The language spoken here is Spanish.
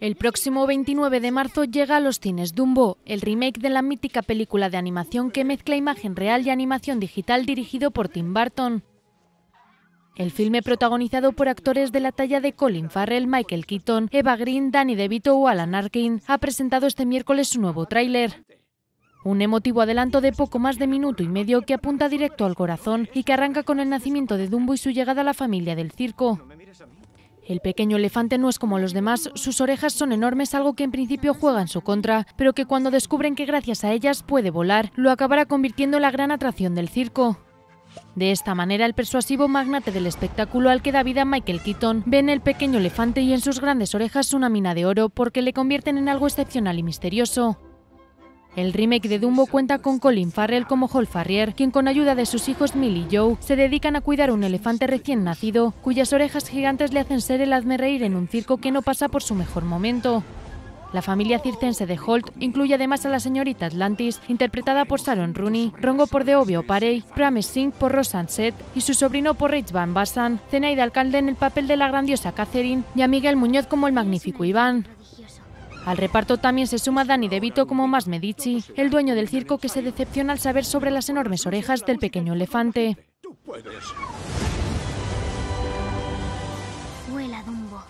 El próximo 29 de marzo llega a los cines Dumbo, el remake de la mítica película de animación que mezcla imagen real y animación digital dirigido por Tim Burton. El filme protagonizado por actores de la talla de Colin Farrell, Michael Keaton, Eva Green, Danny DeVito o Alan Arkin ha presentado este miércoles su nuevo tráiler. Un emotivo adelanto de poco más de minuto y medio que apunta directo al corazón y que arranca con el nacimiento de Dumbo y su llegada a la familia del circo. El pequeño elefante no es como los demás, sus orejas son enormes, algo que en principio juega en su contra, pero que cuando descubren que gracias a ellas puede volar, lo acabará convirtiendo en la gran atracción del circo. De esta manera, el persuasivo magnate del espectáculo al que da vida Michael Keaton ve en el pequeño elefante y en sus grandes orejas una mina de oro porque le convierten en algo excepcional y misterioso. El remake de Dumbo cuenta con Colin Farrell como Hall Farrier, quien con ayuda de sus hijos Mill y Joe se dedican a cuidar un elefante recién nacido, cuyas orejas gigantes le hacen ser el reír en un circo que no pasa por su mejor momento. La familia circense de Holt incluye además a la señorita Atlantis, interpretada por Sharon Rooney, Rongo por Deobio Parey, Pramesh Singh por Ross Seth y su sobrino por Rich Van Bassan, Zenaida Alcalde en el papel de la grandiosa Catherine y a Miguel Muñoz como el magnífico Iván. Al reparto también se suma Dani De Vito como más Medici, el dueño del circo que se decepciona al saber sobre las enormes orejas del pequeño elefante. Vuela, Dumbo.